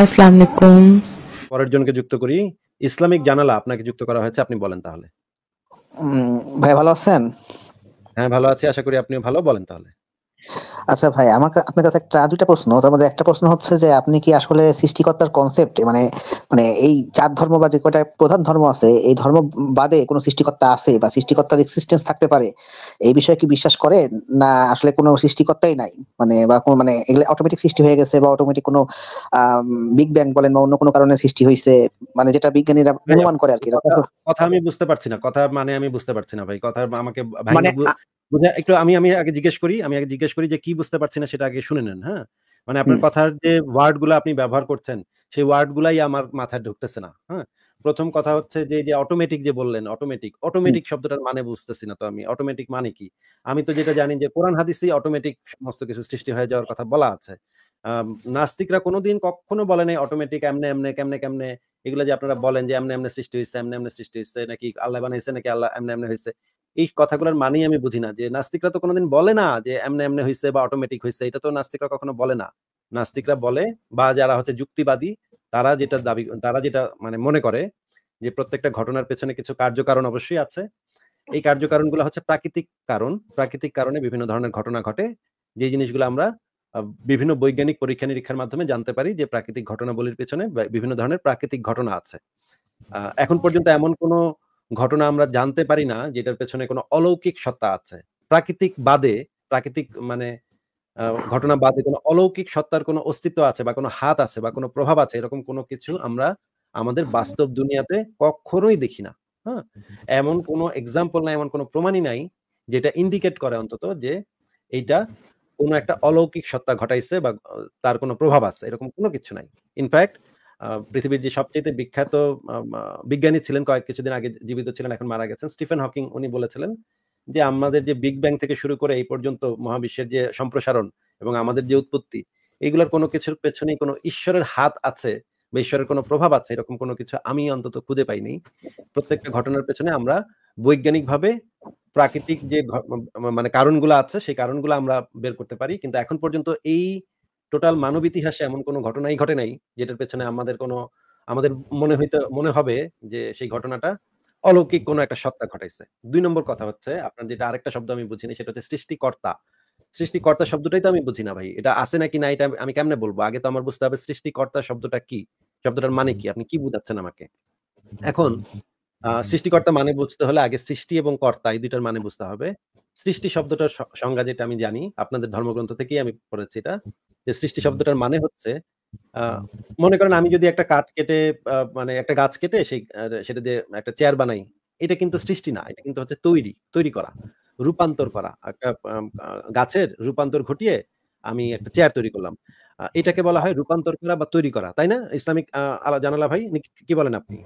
আসসালামু আলাইকুম পরের জনকে যুক্ত করি ইসলামিক জানালা আপনাকে যুক্ত করা হয়েছে আপনি বলেন তাহলে ভাই ভালো আছেন হ্যাঁ ভালো আছি আশা করি আপনিও ভালো বলেন তাহলে আচ্ছা ভাই আমার আপনার কাছে একটা দুইটা প্রশ্ন তার মধ্যে একটা প্রশ্ন হচ্ছে যে আপনি কি আসলে সৃষ্টিকর্তার কনসেপ্ট মানে মানে এই চার ধর্ম বা যে কয়টা প্রধান ধর্ম আছে এই ধর্ম বাদে কোনো সৃষ্টিকর্তা আছে বা সৃষ্টিকর্তার এক্সিস্টেন্স থাকতে পারে এই বিষয়ে কি বিশ্বাস করে না আসলে কোনো সৃষ্টিকর্তাই নাই মানে বা কোনো মানে এগুলো অটোমেটিক সৃষ্টি হয়ে গেছে বা অটোমেটিক কোনো বিগ ব্যাং বলেন বা অন্য কোনো কারণে সৃষ্টি হয়েছে মানে যেটা বিজ্ঞানীরা মানে অনুমান করে আর কি কথা আমি বুঝতে পারছি না কথা মানে আমি বুঝতে পারছি না ভাই কথা আমাকে মানে বুঝা একটু আমি আমি আগে জিজ্ঞেস করি আমি আগে জিজ্ঞেস করি যে কি বুঝতে পারছি না সেটা আগে শুনে নেন হ্যাঁ মানে আপনার কথার যে ওয়ার্ড গুলো আপনি ব্যবহার করছেন সেই ওয়ার্ড গুলাই আমার মাথায় ঢুকতেছে না হ্যাঁ প্রথম কথা হচ্ছে যে যে অটোমেটিক যে বললেন অটোমেটিক অটোমেটিক শব্দটার মানে বুঝতেছি না তো আমি অটোমেটিক মানে কি আমি তো যেটা জানি যে কোরআন হাদিসে অটোমেটিক সমস্ত কিছু সৃষ্টি হয়ে যাওয়ার কথা বলা আছে নাস্তিকরা কোনোদিন কখনো বলে নাই অটোমেটিক এমনে এমনে কেমনে কেমনে এগুলো যে আপনারা বলেন যে এমনে এমনে সৃষ্টি হয়েছে এমনে এমনে সৃষ্টি হয়েছে নাকি আল্লাহ বানাইছে নাকি আল্লাহ এমনে এমনে হয়েছে এই কথাগুলোর মানেই আমি বুঝি না যে নাস্তিকরা তো কোনোদিন বলে না যে এমনি এমনি হয়েছে বা অটোমেটিক হয়েছে এটা তো নাস্তিকরা কখনো বলে না নাস্তিকরা বলে বা যারা হচ্ছে যুক্তিবাদী তারা যেটা দাবি তারা যেটা মানে মনে করে যে প্রত্যেকটা ঘটনার পেছনে কিছু কার্যকারণ অবশ্যই আছে এই কার্যকারণগুলো হচ্ছে প্রাকৃতিক কারণ প্রাকৃতিক কারণে বিভিন্ন ধরনের ঘটনা ঘটে যে জিনিসগুলো আমরা বিভিন্ন বৈজ্ঞানিক পরীক্ষা নিরীক্ষার মাধ্যমে জানতে পারি যে প্রাকৃতিক ঘটনাবলীর পেছনে বিভিন্ন ধরনের প্রাকৃতিক ঘটনা আছে এখন পর্যন্ত এমন কোনো ঘটনা আমরা জানতে পারি না যেটার পেছনে কোনো অলৌকিক সত্তা আছে প্রাকৃতিক বাদে প্রাকৃতিক মানে ঘটনা বাদে কোনো অলৌকিক সত্তার কোনো অস্তিত্ব আছে বা কোনো হাত আছে বা কোনো প্রভাব আছে এরকম কোনো কিছু আমরা আমাদের বাস্তব দুনিয়াতে কখনোই দেখি না হ্যাঁ এমন কোনো এক্সাম্পল নাই এমন কোনো প্রমাণই নাই যেটা ইন্ডিকেট করে অন্তত যে এইটা কোনো একটা অলৌকিক সত্তা ঘটাইছে বা তার কোনো প্রভাব আছে এরকম কোনো কিছু নাই ইনফ্যাক্ট পৃথিবীর যে সবচেয়ে বিখ্যাত বিজ্ঞানী ছিলেন কয়েক কিছুদিন আগে জীবিত ছিলেন এখন মারা গেছেন স্টিফেন হকিং উনি বলেছিলেন যে আমাদের যে বিগ ব্যাং থেকে শুরু করে এই পর্যন্ত মহাবিশ্বের যে সম্প্রসারণ এবং আমাদের যে উৎপত্তি এইগুলোর কোনো কিছুর পেছনেই কোনো ঈশ্বরের হাত আছে বা ঈশ্বরের কোনো প্রভাব আছে এরকম কোনো কিছু আমি অন্তত খুঁজে পাইনি প্রত্যেকটা ঘটনার পেছনে আমরা বৈজ্ঞানিকভাবে প্রাকৃতিক যে মানে কারণগুলো আছে সেই কারণগুলো আমরা বের করতে পারি কিন্তু এখন পর্যন্ত এই টোটাল মানব ইতিহাসে এমন কোনো ঘটনাই ঘটে নাই যেটার পেছনে আমাদের কোনো আমাদের মনে হইতে মনে হবে যে সেই ঘটনাটা অলৌকিক কোনো একটা সত্তা ঘটাইছে দুই নম্বর কথা হচ্ছে আপনার যেটা আরেকটা শব্দ আমি বুঝিনি সেটা হচ্ছে সৃষ্টিকর্তা সৃষ্টিকর্তা শব্দটাই তো আমি বুঝি না ভাই এটা আছে নাকি না এটা আমি কেমনে বলবো আগে তো আমার বুঝতে হবে সৃষ্টিকর্তা শব্দটা কি শব্দটার মানে কি আপনি কি বুঝাচ্ছেন আমাকে এখন সৃষ্টিকর্তা মানে বুঝতে হলে আগে সৃষ্টি এবং কর্তা এই দুইটার মানে বুঝতে হবে সৃষ্টি শব্দটার সংজ্ঞা যেটা আমি জানি আপনাদের ধর্মগ্রন্থ থেকেই আমি পড়েছি এটা যে সৃষ্টি শব্দটার মানে হচ্ছে মনে করেন আমি যদি একটা কাঠ কেটে মানে একটা গাছ কেটে সেই সেটা দিয়ে একটা চেয়ার বানাই এটা কিন্তু সৃষ্টি না এটা কিন্তু হচ্ছে তৈরি তৈরি করা রূপান্তর করা একটা গাছের রূপান্তর ঘটিয়ে আমি একটা চেয়ার তৈরি করলাম এটাকে বলা হয় রূপান্তর করা বা তৈরি করা তাই না ইসলামিক আলা জানালা ভাই কি বলেন আপনি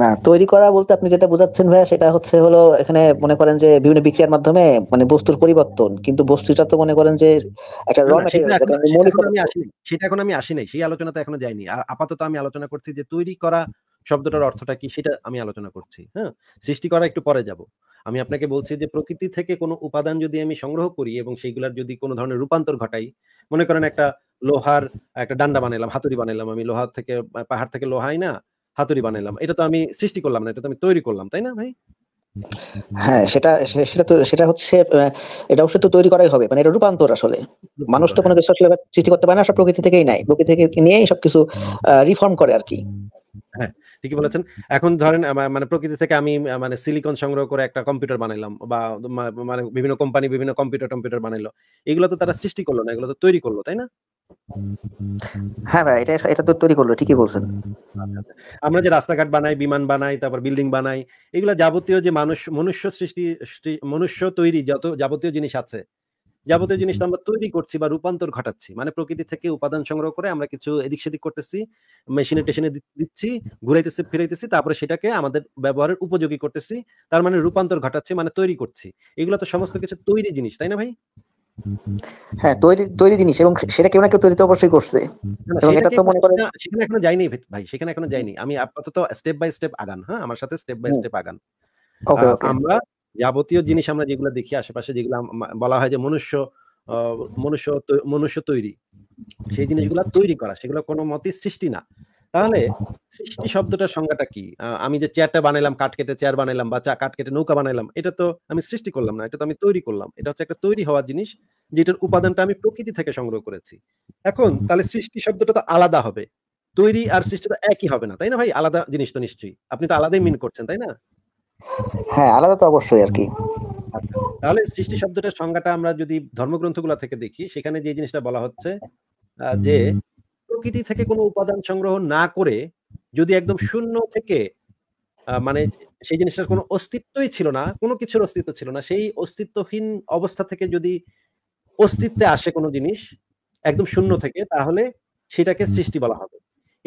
না তৈরি করা বলতে আপনি যেটা বোঝাচ্ছেন ভাইয়া সেটা হচ্ছে হলো এখানে মনে করেন যে বিভিন্ন বিক্রিয়ার মাধ্যমে মানে বস্তুর পরিবর্তন কিন্তু বস্তুটা তো মনে করেন যে একটা র সেটা এখন আমি আসি নাই সেই আলোচনাতে এখনো যাইনি আপাতত আমি আলোচনা করছি যে তৈরি করা শব্দটার অর্থটা কি সেটা আমি আলোচনা করছি হ্যাঁ সৃষ্টি করা একটু পরে যাব আমি আপনাকে বলছি যে প্রকৃতি থেকে কোনো উপাদান যদি আমি সংগ্রহ করি এবং সেইগুলার যদি কোনো ধরনের রূপান্তর ঘটাই মনে করেন একটা লোহার একটা ডান্ডা বানাইলাম হাতুড়ি বানাইলাম আমি লোহার থেকে পাহাড় থেকে লোহাই না হাতুড়ি বানাইলাম এটা তো আমি সৃষ্টি করলাম না এটা তো আমি তৈরি করলাম তাই না ভাই হ্যাঁ সেটা সেটা তো সেটা হচ্ছে এটা অবশ্যই তো তৈরি করাই হবে মানে এটা রূপান্তর আসলে মানুষ তো হ্যাঁ। কোনো কিছু আসলে সৃষ্টি করতে পারে না সব প্রকৃতি থেকেই নাই প্রকৃতি থেকে নিয়েই সবকিছু রিফর্ম করে আর কি হ্যাঁ ঠিকই বলেছেন এখন ধরেন মানে প্রকৃতি থেকে আমি মানে সিলিকন সংগ্রহ করে একটা কম্পিউটার বানাইলাম বা মানে বিভিন্ন কোম্পানি বিভিন্ন কম্পিউটার কম্পিউটার বানাইলো এগুলো তো তারা সৃষ্টি করলো না এগুলো তো তৈরি করলো তাই না হ্যাঁ ভাই এটা এটা তো তৈরি করলো ঠিকই বলছেন আচ্ছা, আচ্ছা। আমরা যে রাস্তাঘাট বানাই বিমান বানাই তারপর বিল্ডিং বানাই এগুলো যাবতীয় যে মানুষ মনুষ্য সৃষ্টি মনুষ্য তৈরি যত যাবতীয় জিনিস আছে যাবতীয় জিনিস আমরা তৈরি করছি বা রূপান্তর ঘটাচ্ছি মানে প্রকৃতি থেকে উপাদান সংগ্রহ করে আমরা কিছু এদিক সেদিক করতেছি মেশিনে টেশিনে দিচ্ছি ঘুরাইতেছি ফিরাইতেছি তারপরে সেটাকে আমাদের ব্যবহারের উপযোগী করতেছি তার মানে রূপান্তর ঘটাচ্ছি মানে তৈরি করছি এগুলো তো সমস্ত কিছু তৈরি জিনিস তাই না ভাই হ্যাঁ তৈরি তৈরি জিনিস এবং সেটা কেউ না কেউ তৈরি তো অবশ্যই করছে এবং এটা তো মনে করেন সেখানে এখনো যাইনি ভাই সেখানে এখনো যাইনি আমি আপাতত স্টেপ বাই স্টেপ আগান হ্যাঁ আমার সাথে স্টেপ বাই স্টেপ আগান আমরা যাবতীয় জিনিস আমরা যেগুলো দেখি আশেপাশে যেগুলো বলা হয় যে মনুষ্য মনুষ্য মনুষ্য তৈরি সেই জিনিসগুলো তৈরি করা সেগুলো কোনো মতে সৃষ্টি না তাহলে সৃষ্টি শব্দটার সংজ্ঞাটা কি আমি যে চেয়ারটা বানাইলাম কাঠ কেটে চেয়ার বানাইলাম বা কাঠ কেটে নৌকা বানাইলাম এটা তো আমি সৃষ্টি করলাম না এটা তো আমি তৈরি করলাম এটা হচ্ছে একটা তৈরি হওয়া জিনিস যেটার উপাদানটা আমি প্রকৃতি থেকে সংগ্রহ করেছি এখন তাহলে সৃষ্টি শব্দটা তো আলাদা হবে তৈরি আর সৃষ্টি তো একই হবে না তাই না ভাই আলাদা জিনিস তো নিশ্চয়ই আপনি তো আলাদাই মিন করছেন তাই না হ্যাঁ আলাদা তো অবশ্যই আর কি তাহলে সৃষ্টি শব্দটার সংজ্ঞাটা আমরা যদি ধর্মগ্রন্থগুলো থেকে দেখি সেখানে যে জিনিসটা বলা হচ্ছে যে প্রকৃতি থেকে কোনো উপাদান সংগ্রহ না করে যদি একদম শূন্য থেকে মানে সেই জিনিসটার কোনো অস্তিত্বই ছিল না কোনো কিছুর অস্তিত্ব ছিল না সেই অস্তিত্বহীন অবস্থা থেকে যদি অস্তিত্বে আসে কোনো জিনিস একদম শূন্য থেকে তাহলে সেটাকে সৃষ্টি বলা হবে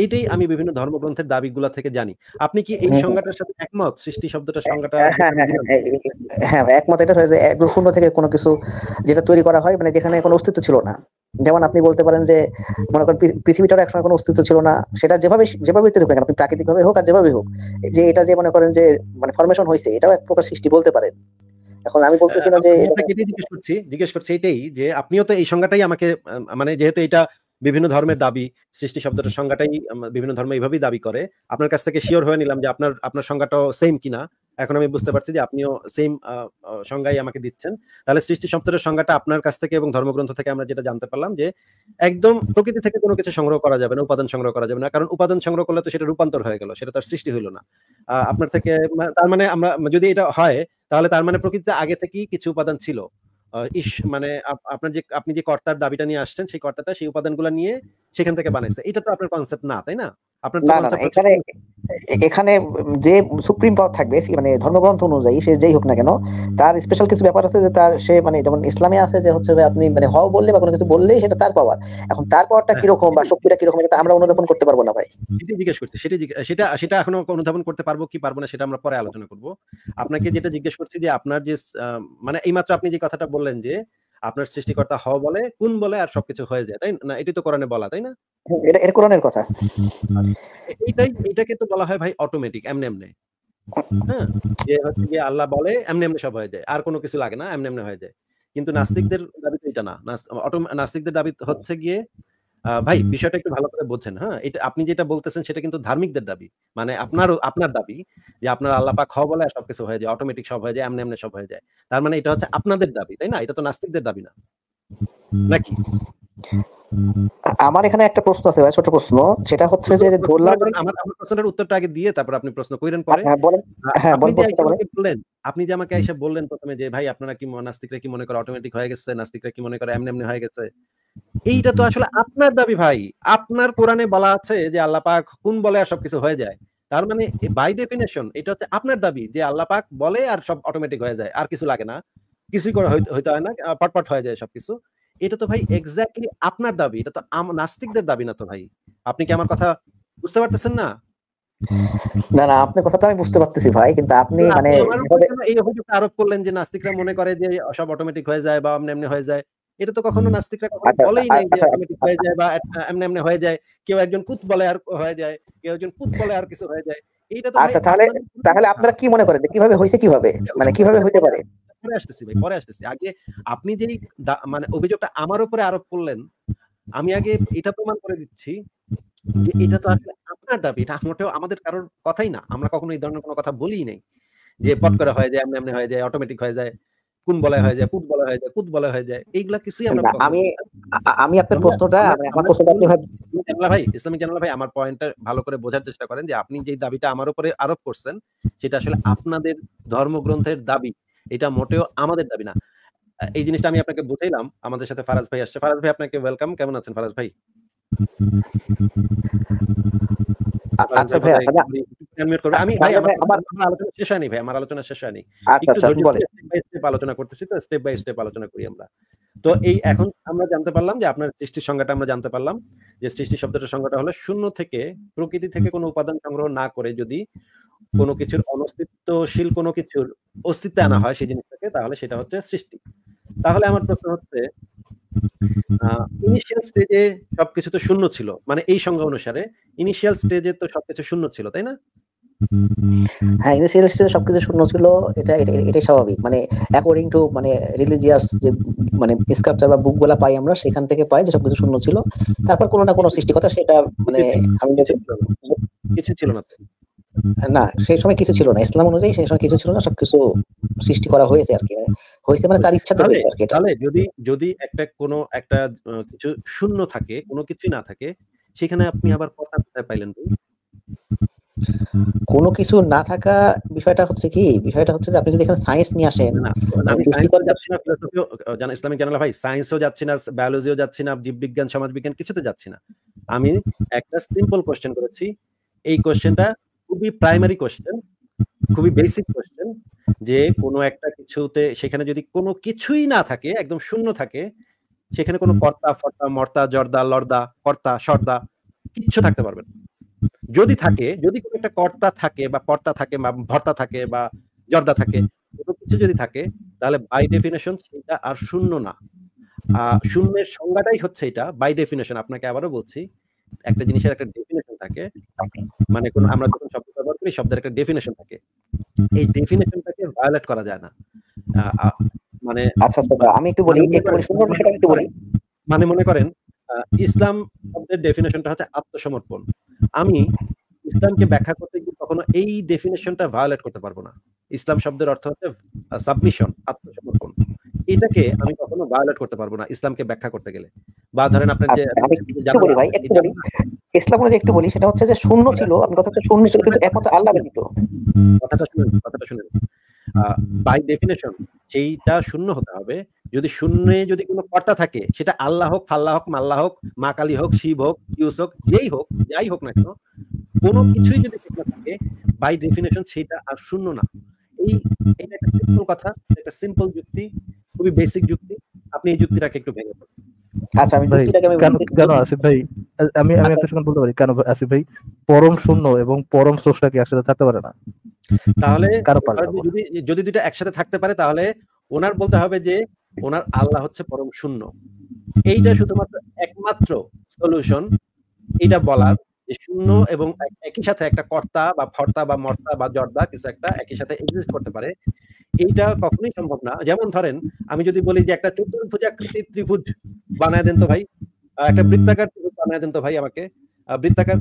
এটাই আমি বিভিন্ন ধর্মগ্রন্থের দাবিগুলা থেকে জানি আপনি কি এই সংজ্ঞাটার সাথে একমত সৃষ্টি শব্দটা হ্যাঁ, সংজ্ঞাটা হ্যাঁ, হ্যাঁ, হ্যাঁ একমত এটা হয় যে শূন্য থেকে কোনো কিছু যেটা তৈরি করা হয় মানে যেখানে কোনো অস্তিত্ব ছিল না যেমন আপনি বলতে পারেন যে মনে করেন পৃথিবীটার একসময় কোনো অস্তিত্ব ছিল না সেটা যেভাবে যেভাবে তৈরি হোক আপনি প্রাকৃতিক ভাবে হোক আর যেভাবে হোক যে এটা যে মনে করেন যে মানে ফরমেশন হয়েছে এটাও এক প্রকার সৃষ্টি বলতে পারেন এখন আমি বলতেছি না যে জিজ্ঞেস করছি জিজ্ঞেস করছি এটাই যে আপনিও তো এই সংজ্ঞাটাই আমাকে মানে যেহেতু এটা বিভিন্ন ধর্মের দাবি সৃষ্টি শব্দটা সংজ্ঞাটাই বিভিন্ন ধর্ম এইভাবেই দাবি করে আপনার কাছ থেকে শিওর হয়ে নিলাম যে আপনার আপনার সংজ্ঞাটাও সেম কিনা এখন আমি বুঝতে পারছি যে আপনিও সেম সংজ্ঞাই আমাকে দিচ্ছেন তাহলে সৃষ্টি শব্দটার সংজ্ঞাটা আপনার কাছ থেকে এবং ধর্মগ্রন্থ থেকে আমরা যেটা জানতে পারলাম যে একদম প্রকৃতি থেকে কোনো কিছু সংগ্রহ করা যাবে না উপাদান সংগ্রহ করা যাবে না কারণ উপাদান সংগ্রহ করলে তো সেটা রূপান্তর হয়ে গেল সেটা তার সৃষ্টি হলো না আপনার থেকে তার মানে আমরা যদি এটা হয় তাহলে তার মানে প্রকৃতিতে আগে থেকেই কিছু উপাদান ছিল ইস মানে আপনার যে আপনি যে কর্তার দাবিটা নিয়ে আসছেন সেই কর্তাটা সেই উপাদানগুলো নিয়ে সেখান থেকে বানাইছে এটা তো আপনার কনসেপ্ট না তাই না এখানে যে সুপ্রিম পাওয়ার থাকবে মানে ধর্মগ্রন্থ অনুযায়ী সে যেই হোক না কেন তার স্পেশাল কিছু ব্যাপার আছে যে তার সে মানে যেমন ইসলামে আছে যে হচ্ছে আপনি মানে হও বললে বা কোনো কিছু বললেই সেটা তার পাওয়ার এখন তার পাওয়ারটা হ্যাঁ, কিরকম বা শক্তিটা কিরকম এটা আমরা অনুধাবন করতে পারবো না ভাই জিজ্ঞেস করতে সেটা সেটা সেটা এখনো অনুধাবন করতে পারবো কি পারবো না সেটা আমরা পরে আলোচনা করব আপনাকে যেটা জিজ্ঞেস করছি যে আপনার যে মানে এইমাত্র আপনি যে কথাটা বললেন যে আপনার সৃষ্টিকর্তা হ বলে কোন বলে আর সবকিছু হয়ে যায় তাই না এটি তো কোরআনে বলা তাই না এটা এটা কোরআনের কথা এটাই এটাকে তো বলা হয় ভাই অটোমেটিক এমনি এমনি হ্যাঁ যে হচ্ছে আল্লাহ বলে এমনি এমনি সব হয়ে যায় আর কোনো কিছু লাগে না এমনি এমনি হয়ে যায় কিন্তু নাস্তিকদের দাবি তো এটা না নাস্তিকদের দাবি হচ্ছে গিয়ে ভাই বিষয়টা একটু ভালো করে বলছেন হ্যাঁ এটা আপনি যেটা বলতেছেন সেটা কিন্তু ধার্মিকদের দাবি মানে আপনার আপনার দাবি যে আপনার আল্লাহ পাক হ বলে সবকিছু হয়ে যায় অটোমেটিক সব হয়ে যায় এমনি এমনি সব হয়ে যায় তার মানে এটা হচ্ছে আপনাদের দাবি তাই না এটা তো নাস্তিকদের দাবি না নাকি আমার এখানে একটা প্রশ্ন আছে ভাই ছোট প্রশ্ন সেটা হচ্ছে যে ধরলাম আমার প্রশ্নের উত্তরটা আগে দিয়ে তারপর আপনি প্রশ্ন কইরেন পরে হ্যাঁ বলেন হ্যাঁ, আপনি যে আমাকে এসে বললেন প্রথমে যে ভাই আপনারা কি নাস্তিকরা কি মনে করে অটোমেটিক হয়ে গেছে নাস্তিকরা কি মনে করে এমনি এমনি হয়ে গেছে এইটা তো আসলে আপনার দাবি ভাই আপনার কোরআনে বলা আছে যে আল্লাহ পাক কোন বলে আর সবকিছু হয়ে যায় তার মানে বাই ডেফিনেশন এটা হচ্ছে আপনার দাবি যে আল্লাহ পাক বলে আর সব অটোমেটিক হয়ে যায় আর কিছু লাগে না কিছুই করে হইতে হয় না পটপট হয়ে যায় সবকিছু এটা তো ভাই এক্স্যাক্টলি আপনার দাবি এটা তো নাস্তিকদের দাবি না তো ভাই আপনি কি আমার কথা বুঝতে পারতেছেন না না না আপনার কথাটা আমি বুঝতে পারতেছি ভাই কিন্তু আপনি মানে এই অভিযোগটা আরোপ করলেন যে নাস্তিকরা মনে করে যে সব অটোমেটিক হয়ে যায় বা এমনি এমনি হয়ে যায় এটা তো কখনো নাস্তিকরা কখনো আচ্ছা, বলেই নাই যে অটোমেটিক আচ্ছা, আচ্ছা। হয়ে যায় বা এমনি এমনি হয়ে যায় কেউ একজন কুত বলে আর হয়ে যায় কেউ একজন কুত বলে আর কিছু হয়ে যায় আচ্ছা তাহলে তাহলে আপনারা কি মনে করেন কিভাবে হয়েছে কিভাবে মানে কিভাবে হইতে পারে পরে আসতেছি ভাই পরে আসতেছি আগে আপনি যেই মানে অভিযোগটা আমার উপরে আরোপ করলেন আমি আগে এটা প্রমাণ করে দিচ্ছি যে এটা তো আসলে আপনার দাবি এটা মোটেও আমাদের কারোর কথাই না আমরা কখনো এই ধরনের কোনো কথা বলি নাই যে পট করে হয়ে যায় এমনি এমনি হয়ে যায় অটোমেটিক হয়ে যায় কোন বলা হয়ে যায় কুট বলা হয়ে যায় কুত বলা হয়ে যায় এইগুলা কিছুই আমরা আমি আমি আপনার প্রশ্নটা মানে আমার প্রশ্নটা আপনি ভাই ইসলামিক জানলা ভাই আমার পয়েন্টটা ভালো করে বোঝার চেষ্টা করেন যে আপনি যে দাবিটা আমার উপরে আরোপ করছেন সেটা আসলে আপনাদের ধর্মগ্রন্থের দাবি এটা মোটেও আমাদের দাবি না এই জিনিসটা আমি আপনাকে বুঝাইলাম আমাদের সাথে ফারাজ ভাই আসছে ফারাজ ভাই আপনাকে ওয়েলকাম কেমন আছেন ফারাজ ভাই আমরা জানতে পারলাম যে সৃষ্টির শব্দটার হলো শূন্য থেকে প্রকৃতি থেকে কোনো উপাদান সংগ্রহ না করে যদি কোনো কিছুর অনস্তিত্বশীল কোনো কিছুর অস্তিত্বে আনা হয় সেই জিনিসটাকে তাহলে সেটা হচ্ছে সৃষ্টি তাহলে আমার প্রশ্ন হচ্ছে ইনিশিয়াল স্টেজে সবকিছু তো শূন্য ছিল মানে এই সংজ্ঞা অনুসারে ইনিশিয়াল স্টেজে তো সবকিছু শূন্য ছিল তাই না হ্যাঁ ইনিশিয়াল স্টেজে সবকিছু শূন্য ছিল এটা এটাই স্বাভাবিক মানে অ্যাকর্ডিং টু মানে রিলিজিয়াস যে মানে স্কাল্পচার বা বুকগুলা পাই আমরা সেখান থেকে পাই যে সবকিছু শূন্য ছিল তারপর কোনো না কোনো সৃষ্টিকতা সেটা মানে আমি কিছু ছিল না না সেই সময় কিছু ছিল না ইসলাম অনুযায়ী সেই সময় কিছু ছিল না সবকিছু সৃষ্টি করা হয়েছে আর কি হয়েছে মানে তার ইচ্ছা হয়েছে আর কি তাহলে যদি যদি একটা কোনো একটা কিছু শূন্য থাকে কোনো কিছুই না থাকে সেখানে আপনি আবার কথা কোথায় পাইলেন কোনো কিছু না থাকা বিষয়টা হচ্ছে কি বিষয়টা হচ্ছে যে আপনি যদি এখানে সায়েন্স নিয়ে আসেন জানা ইসলামিক জানালা ভাই সায়েন্সও যাচ্ছি না বায়োলজিও যাচ্ছি না জীববিজ্ঞান সমাজবিজ্ঞান কিছুতে যাচ্ছি না আমি একটা সিম্পল কোশ্চেন করেছি এই কোশ্চেনটা খুবই প্রাইমারি কোয়েশ্চেন খুবই বেসিক কোয়েশ্চেন যে কোনো একটা কিছুতে সেখানে যদি কোনো কিছুই না থাকে একদম শূন্য থাকে সেখানে কোনো কর্তা ফর্তা মর্তা জর্দা লর্দা কর্তা সর্দা কিচ্ছু থাকতে পারবে না যদি থাকে যদি কোনো একটা কর্তা থাকে বা কর্তা থাকে বা ভর্তা থাকে বা জর্দা থাকে কোনো কিছু যদি থাকে তাহলে বাই ডেফিনেশন সেটা আর শূন্য না শূন্যের সংজ্ঞাটাই হচ্ছে এটা বাই ডেফিনেশন আপনাকে আবারও বলছি একটা জিনিসের একটা ডেফিনেশন থাকে মানে কোন আমরা যখন শব্দ ব্যবহার করি শব্দের একটা ডেফিনেশন থাকে এই ডেফিনেশনটাকে ভায়োলেট করা যায় না মানে আচ্ছা আচ্ছা আমি একটু বলি মানে একটু বলি মানে মনে করেন ইসলাম শব্দের ডেফিনেশনটা হচ্ছে আত্মসমর্পণ আমি ইসলামকে ব্যাখ্যা করতে গিয়ে কখনো এই ডেফিনেশনটা ভায়োলেট করতে পারবো না ইসলাম শব্দের অর্থ হচ্ছে সাবমিশন আত্মসমর্পণ এটাকে আমি কখনো ভায়োলেট করতে পারবো না ইসলামকে ব্যাখ্যা করতে গেলে বা ধরেন আপনার যে আচ্ছা, ইসলাম অনুযায়ী একটু বলি সেটা হচ্ছে যে শূন্য ছিল আমি কথাটা শূন্য ছিল কিন্তু একমাত্র আল্লাহ ব্যতীত কথাটা শুনেন কথাটা শুনেন বাই ডেফিনেশন সেইটা শূন্য হতে হবে যদি শূন্যে যদি কোনো কর্তা থাকে সেটা আল্লাহ হোক ফাল্লাহ হোক মাল্লাহ হোক মা কালী হোক শিব হোক ইউস হোক যেই হোক যাই হোক না কেন কোনো কিছুই যদি সেটা থাকে বাই ডেফিনেশন সেটা আর শূন্য না এই এটা একটা সিম্পল কথা একটা সিম্পল যুক্তি খুবই বেসিক যুক্তি আপনি এই যুক্তিটাকে একটু ভেঙে পড়েন আচ্ছা, পরম শূন্য এবং পরম একসাথে থাকতে পারে না তাহলে যদি একসাথে থাকতে পারে তাহলে ওনার বলতে হবে যে ওনার আল্লাহ হচ্ছে পরম শূন্য এইটা শুধুমাত্র একমাত্র সলিউশন এটা বলার যে শূন্য এবং একই সাথে একটা কর্তা বা ফর্তা বা মর্তা বা জর্দা কিছু একটা একই সাথে এক্সিস্ট করতে পারে এইটা কখনোই সম্ভব না যেমন ধরেন আমি যদি বলি যে একটা চতুর্ভুজাকৃতির ত্রিভুজ বানায় দেন তো ভাই একটা বৃত্তাকার ত্রিভুজ বানায় দেন তো ভাই আমাকে বৃত্তাকার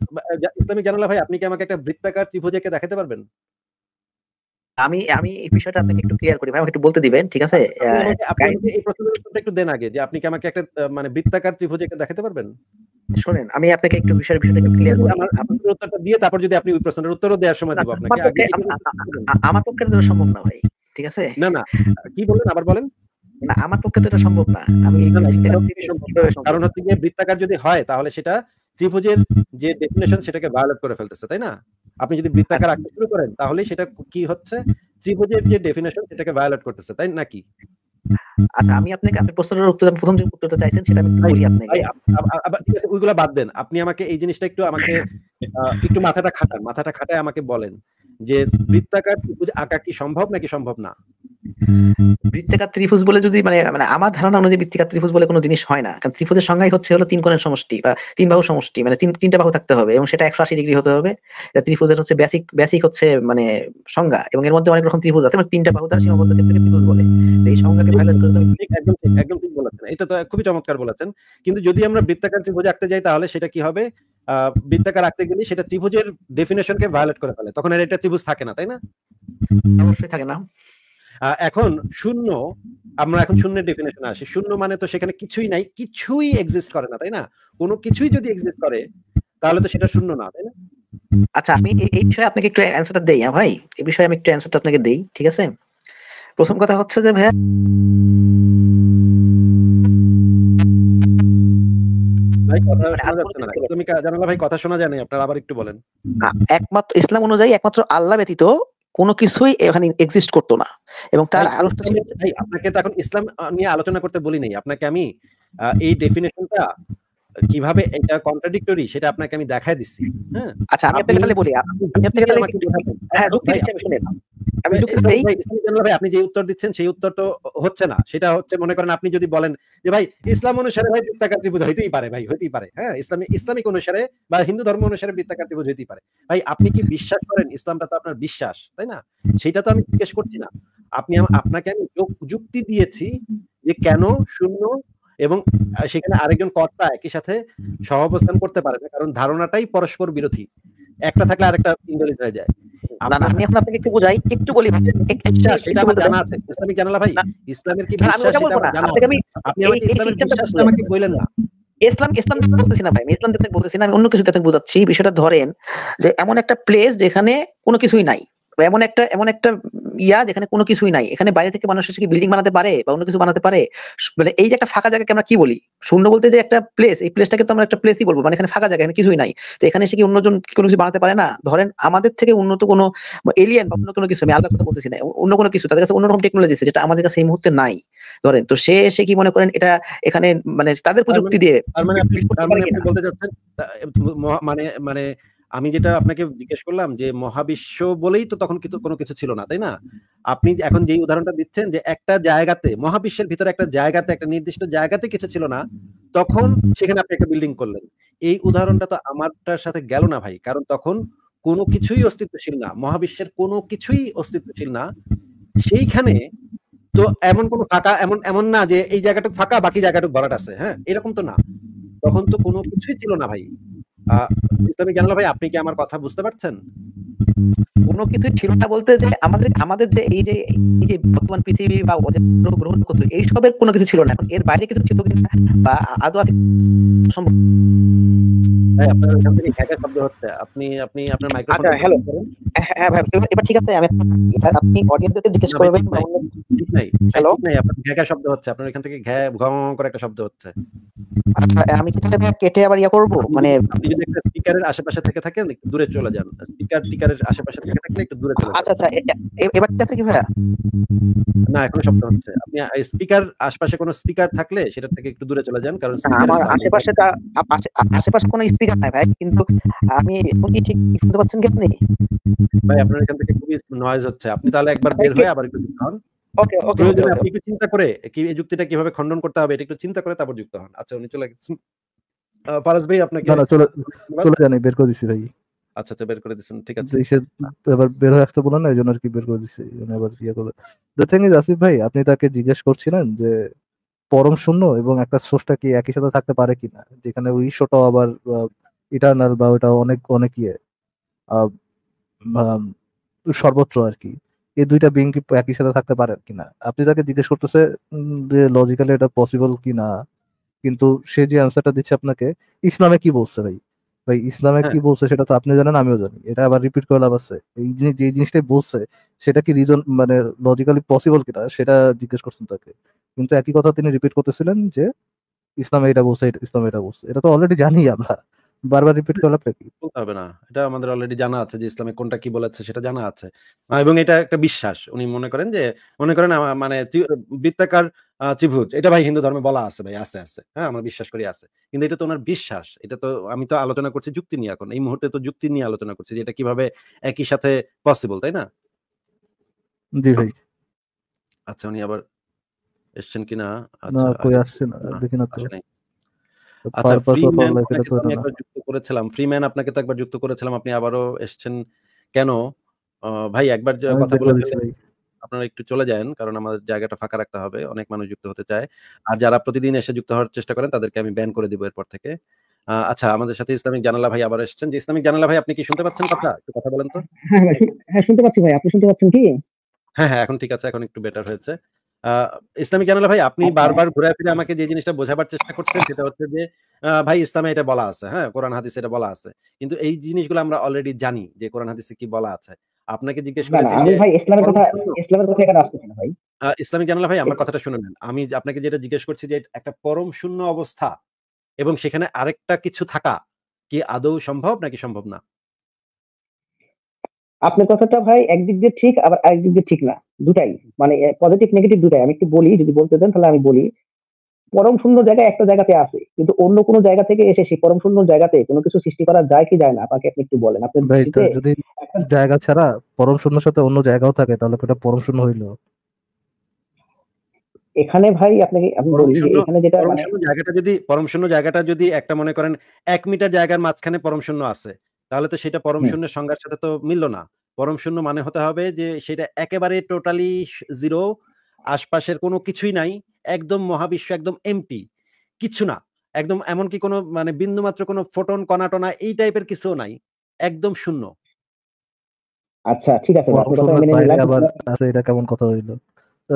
ইসলামিক জানালা ভাই আপনি কি আমাকে একটা বৃত্তাকার ত্রিভুজকে দেখাতে পারবেন আমি আমি এই বিষয়টা আপনাকে একটু ক্লিয়ার করি ভাই আমাকে একটু বলতে দিবেন ঠিক আছে আপনি এই প্রশ্নের উত্তরটা একটু দেন আগে যে আপনি কি আমাকে একটা মানে বৃত্তাকার ত্রিভুজকে দেখাতে পারবেন শুনেন আমি আপনাকে একটু বিষয়ের বিষয়টা একটু ক্লিয়ার করি আপনার উত্তরটা দিয়ে তারপর যদি আপনি ওই প্রশ্নের উত্তরও দেওয়ার সময় দেব আপনাকে আমার পক্ষে দেওয়া সম্ভব না ভাই ঠিক আছে না না কি বলেন আবার বলেন না আমার পক্ষে তো এটা সম্ভব না আমি কারণ হচ্ছে যে বৃত্তাকার যদি হয় তাহলে সেটা ত্রিভুজের যে ডেফিনেশন সেটাকে ভায়োলেট করে ফেলতেছে তাই না আপনি যদি বৃত্তাকার আচ্ছা। আঁকতে শুরু করেন তাহলে সেটা কি হচ্ছে ত্রিভুজের যে ডেফিনেশন সেটাকে ভায়োলেট করতেছে তাই নাকি আচ্ছা আমি আপনাকে আপনি প্রশ্নের উত্তর প্রথম যে উত্তরটা চাইছেন সেটা আমি বলি আপনাকে আবার ঠিক আছে ওইগুলা বাদ দেন আপনি আমাকে এই জিনিসটা একটু আমাকে একটু মাথাটা খাটান মাথাটা খাটায় আমাকে বলেন যে বৃত্তাকার ত্রিভুজ আঁকা কি সম্ভব নাকি সম্ভব না বৃত্তাকার ত্রিভুজ বলে যদি মানে মানে আমার ধারণা অনুযায়ী বৃত্তাকার ত্রিভুজ বলে কোনো জিনিস হয় না কারণ ত্রিভুজের সংজ্ঞাই হচ্ছে হলো তিন কোণের সমষ্টি বা তিন বাহু সমষ্টি মানে তিন তিনটা বাহু থাকতে হবে এবং সেটা একশো আশি ডিগ্রি হতে হবে ত্রিভুজের হচ্ছে বেসিক বেসিক হচ্ছে মানে সংজ্ঞা এবং এর মধ্যে অনেক রকম ত্রিভুজ আছে মানে তিনটা বাহু তার সীমাবদ্ধ ক্ষেত্রে ত্রিভুজ বলে তো এই সংজ্ঞাকে ভাইলেট করে একদম ঠিক একদম ঠিক বলেছেন এটা তো খুবই চমৎকার বলেছেন কিন্তু যদি আমরা বৃত্তাকার ত্রিভুজ আঁকতে যাই তাহলে সেটা কি হবে বৃত্তাকার রাখতে গেলে সেটা ত্রিভুজের কে ভায়োলেট করে ফেলে তখন আর এটা ত্রিভুজ থাকে না তাই না অবশ্যই থাকে না এখন শূন্য আমরা এখন শূন্যের ডেফিনেশন আসি শূন্য মানে তো সেখানে কিছুই নাই কিছুই এক্সিস্ট করে না তাই না কোনো কিছুই যদি এক্সিস্ট করে তাহলে তো সেটা শূন্য না তাই না আচ্ছা আমি এই বিষয়ে আপনাকে একটু অ্যানসারটা দেই হ্যাঁ ভাই এই বিষয়ে আমি একটু অ্যানসারটা আপনাকে দেই ঠিক আছে প্রথম কথা হচ্ছে যে ভাই মানে একমাত্র ইসলাম অনুযায়ী একমাত্র আল্লাহ ব্যতীত কোনো কিছুই এখানে এক্সিস্ট করতো না এবং তার ভাই আপনাকে তো এখন ইসলাম নিয়ে আলোচনা করতে বলি নাই আপনাকে আমি এই ডেফিনেশনটা কিভাবে এটা কন্ট্রাডিক্টরি সেটা আপনাকে আমি দেখাই দিচ্ছি হ্যাঁ আচ্ছা আমি আপনাকে তাহলে বলি আপনি আপনাকে তাহলে হ্যাঁ আপনি যে উত্তর দিচ্ছেন সেই উত্তর তো হচ্ছে না সেটা হচ্ছে মনে করেন আপনি যদি বলেন যে ভাই ইসলাম অনুসারে ভাই বৃত্তাকার ত্রিভুজ হইতেই পারে ভাই হইতেই পারে হ্যাঁ ইসলামী ইসলামিক অনুসারে বা হিন্দু ধর্ম অনুসারে বৃত্তাকার ত্রিভুজ হইতেই পারে ভাই আপনি কি বিশ্বাস করেন ইসলামটা তো আপনার বিশ্বাস তাই না সেটা তো আমি জিজ্ঞেস করছি না আপনি আপনাকে আমি যুক্তি দিয়েছি যে কেন শূন্য এবং সেখানে আরেকজন কর্তা একই সাথে সহাবস্থান করতে পারে না কারণ ধারণাটাই পরস্পর বিরোধী একটা থাকলে আরেকটা ইন্দ্রিত হয়ে যায় না আমি এখন আপনাকে একটু বোঝাই একটু বলি ভাই ইসলামের আপনি না ইসলাম ইসলাম বলতেছি না ভাই ইসলাম বলতেছি না আমি অন্য কিছু বোঝাচ্ছি বিষয়টা ধরেন যে এমন একটা প্লেস যেখানে কোনো কিছুই নাই এমন একটা এমন একটা ইয়া যেখানে কোনো কিছুই নাই এখানে বাইরে থেকে মানুষ এসে কি বিল্ডিং বানাতে পারে বা অন্য কিছু বানাতে পারে মানে এই যে একটা ফাঁকা জায়গাকে আমরা কি বলি শূন্য বলতে যে একটা প্লেস এই প্লেসটাকে তো আমরা একটা প্লেসই বলবো মানে এখানে ফাঁকা জায়গা এখানে কিছুই নাই তো এখানে এসে কি অন্যজন কোনো কিছু বানাতে পারে না ধরেন আমাদের থেকে উন্নত কোনো এলিয়ান বা অন্য কোনো কিছু আমি আলাদা কথা বলতেছি না অন্য কোনো কিছু তাদের কাছে অন্যরকম টেকনোলজি আছে যেটা আমাদের কাছে এই মুহূর্তে নাই ধরেন তো সে এসে কি মনে করেন এটা এখানে মানে তাদের মানে প্রযুক্তি দিয়ে মানে, মানে বলতে মানে মানে আমি যেটা আপনাকে জিজ্ঞেস করলাম যে মহাবিশ্ব বলেই তো তখন কিছু কোনো কিছু ছিল না তাই না আপনি এখন যেই উদাহরণটা দিচ্ছেন যে একটা জায়গাতে মহাবিশ্বের ভিতরে একটা জায়গাতে একটা নির্দিষ্ট জায়গাতে কিছু ছিল না তখন সেখানে আপনি একটা বিল্ডিং করলেন এই উদাহরণটা তো আমারটার সাথে গেল না ভাই কারণ তখন কোনো কিছুই অস্তিত্বশীল না মহাবিশ্বের কোনো কিছুই অস্তিত্বশীল না সেইখানে তো এমন কোনো ফাঁকা এমন এমন না যে এই জায়গাটুকু ফাঁকা বাকি জায়গাটুকু ভরাট আছে হ্যাঁ এরকম তো না তখন তো কোনো কিছুই ছিল না ভাই ইসলামী জ্ঞানাল ভাই আপনি কি আমার কথা বুঝতে পারছেন কোনো কিছু ছিল না বলতে যে আমাদের আমাদের যে এই যে এই যে বর্তমান পৃথিবী বা গ্রহ নক্ষত্র সবের কোনো কিছু ছিল না এখন এর বাইরে কিছু ছিল কিনা বা আদৌ আছে সম্ভব আপনার আমি এখান থেকে আচ্ছা, হ্যাঁ, হ্যাঁ, ঘ্যা একটা শব্দ হচ্ছে আচ্ছা, আমি কেটে আবার ইয়া করবো মানে আপনি যদি একটা স্পিকারের আশেপাশে থেকে থাকেন দূরে চলে যান স্পিকার স্পিকারের আশেপাশে থেকে থাকলে একটু দূরে চলে আচ্ছা আচ্ছা এবার ঠিক আছে কি ভাইয়া না এখন শব্দ হচ্ছে আপনি স্পিকার আশেপাশে কোনো স্পিকার থাকলে সেটা থেকে একটু দূরে চলে যান কারণ আমার আশেপাশে আশেপাশে কোনো স্পিকার নাই ভাই কিন্তু আমি কি ঠিক শুনতে পাচ্ছেন কি আপনি ভাই আপনার এখান থেকে খুবই নয়েজ হচ্ছে আপনি তাহলে একবার বের হয়ে আবার একটু হন ওকে ওকে আপনি একটু চিন্তা করে কি এই যুক্তিটা কিভাবে খণ্ডন করতে হবে এটা একটু চিন্তা করে তারপর যুক্ত হন আচ্ছা উনি চলে গেছেন ফারাজ ভাই আপনাকে না চলে চলে যান বের করে দিছি ভাই আচ্ছা আচ্ছা বের করে দিচ্ছেন ঠিক আছে সে এবার বের হয়ে আসতে বলেন না এই জন্য আর কি বের করে দিচ্ছি আবার ইয়ে করে দ্য থিং ইজ আসিফ ভাই আপনি তাকে জিজ্ঞেস করছিলেন যে পরম শূন্য এবং একটা স্রষ্টা কি একই সাথে থাকতে পারে কিনা যেখানে ওই ঈশ্বরটাও আবার ইটার্নাল বা ওটা অনেক অনেক ইয়ে সর্বত্র আর কি এই দুইটা বিং কি একই সাথে থাকতে পারে কিনা আপনি তাকে জিজ্ঞেস করতেছে যে লজিক্যালি এটা পসিবল কিনা কিন্তু সে যে অ্যান্সারটা দিচ্ছে আপনাকে ইসলামে কি বলছে ভাই ভাই ইসলামে হ্যাঁ। কি বলছে সেটা তো আপনি জানেন আমিও জানি এটা আবার রিপিট করে লাভ আছে এই জিনিস যে জিনিসটাই বলছে সেটা কি রিজন মানে লজিক্যালি পসিবল কিনা সেটা জিজ্ঞেস করছেন তাকে কিন্তু একই কথা তিনি রিপিট করতেছিলেন যে ইসলাম এটা বলছে ইসলাম এটা বলছে এটা তো অলরেডি জানি আমরা বারবার রিপিট করে বলতে হবে না এটা আমাদের অলরেডি জানা আছে যে ইসলামে কোনটা কি বলেছে সেটা জানা আছে এবং এটা একটা বিশ্বাস উনি মনে করেন যে মনে করেন মানে বৃত্তাকার ত্রিভুজ এটা ভাই হিন্দু ধর্মে বলা আছে ভাই আছে আছে হ্যাঁ আমরা বিশ্বাস করি আছে কিন্তু এটা তো ওনার বিশ্বাস এটা তো আমি তো আলোচনা করছি যুক্তি নিয়ে এখন এই মুহূর্তে তো যুক্তি নিয়ে আলোচনা করছি যে এটা কিভাবে একই সাথে পসিবল তাই না জি ভাই আচ্ছা উনি আবার এসছেন কিনা আচ্ছা কই আসছেন দেখি না তো আচ্ছা ফ্রিম্যান একবার যুক্ত করেছিলাম ফ্রিম্যান আপনাকে তো একবার যুক্ত করেছিলাম আপনি আবারও এসছেন কেন ভাই একবার কথা বলে আপনারা একটু চলে যান কারণ আমাদের জায়গাটা ফাঁকা রাখতে হবে অনেক মানুষ যুক্ত হতে চায় আর যারা প্রতিদিন এসে যুক্ত হওয়ার চেষ্টা করেন তাদেরকে আমি ব্যান করে দিব এরপর থেকে আচ্ছা আমাদের সাথে ইসলামিক জানালা ভাই আবার এসেছেন যে ইসলামিক জানালা ভাই আপনি কি শুনতে পাচ্ছেন কথা একটু কথা বলেন তো হ্যাঁ, হ্যাঁ শুনতে পাচ্ছি ভাই আপনি শুনতে পাচ্ছেন কি হ্যাঁ হ্যাঁ এখন ঠিক আছে এখন একটু বেটার হয়েছে ইসলামিক জানালা ভাই আপনি আচ্ছা। বারবার ঘুরে ফিরে আমাকে যে জিনিসটা বোঝাবার চেষ্টা করছেন সেটা হচ্ছে যে ভাই ইসলামে এটা বলা আছে হ্যাঁ কোরআন হাদিসে এটা বলা আছে কিন্তু এই জিনিসগুলো আমরা অলরেডি জানি যে কোরআন হাদিসে কি বলা আছে আপনাকে জিজ্ঞেস করেছি ভাই ইসলামের কথা ইসলামের কথা এখানে আসতেছি না ভাই ইসলামিক জানালা ভাই আমার কথাটা শুনে নেন আমি আপনাকে যেটা জিজ্ঞেস করছি যে একটা পরম শূন্য অবস্থা এবং সেখানে আরেকটা কিছু থাকা কি আদৌ সম্ভব নাকি সম্ভব না আপনার কথাটা ভাই একদিক দিয়ে ঠিক আবার আরেক দিক দিয়ে ঠিক না দুটাই মানে পজিটিভ নেগেটিভ দুটাই আমি একটু বলি যদি বলতে দেন তাহলে আমি বলি পরম সুন্দর জায়গায় একটা জায়গাতে আছে কিন্তু অন্য কোনো জায়গা থেকে এসে সেই পরম সুন্দর জায়গাতে কোনো কিছু সৃষ্টি করা যায় কি যায় না আপনাকে আপনি একটু বলেন আপনি যদি জায়গা ছাড়া পরম শূন্যর সাথে অন্য জায়গাও থাকে তাহলে সেটা পরম শূন্য হইলো এখানে ভাই আপনাকে আমি বলি এখানে যেটা মানে জায়গাটা যদি পরম শূন্য জায়গাটা যদি একটা মনে করেন এক মিটার জায়গার মাঝখানে পরম শূন্য আছে তাহলে তো সেটা পরম শূন্যের সংজ্ঞার সাথে তো মিলল না পরম শূন্য মানে হতে হবে যে সেটা একেবারে টোটালি জিরো আশপাশের কোনো কিছুই নাই একদম মহাবিশ্ব একদম এমটি কিছু না একদম এমনকি কোনো মানে বিন্দুমাত্র কোনো ফোটন কণাটনা এই টাইপের কিছুও নাই একদম শূন্য আচ্ছা ঠিক আছে আবার আচ্ছা এটা কেমন কথা হইলো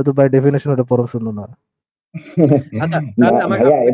তো বাই ডেফিনেশন এটা পরম শূন্য না আচ্ছা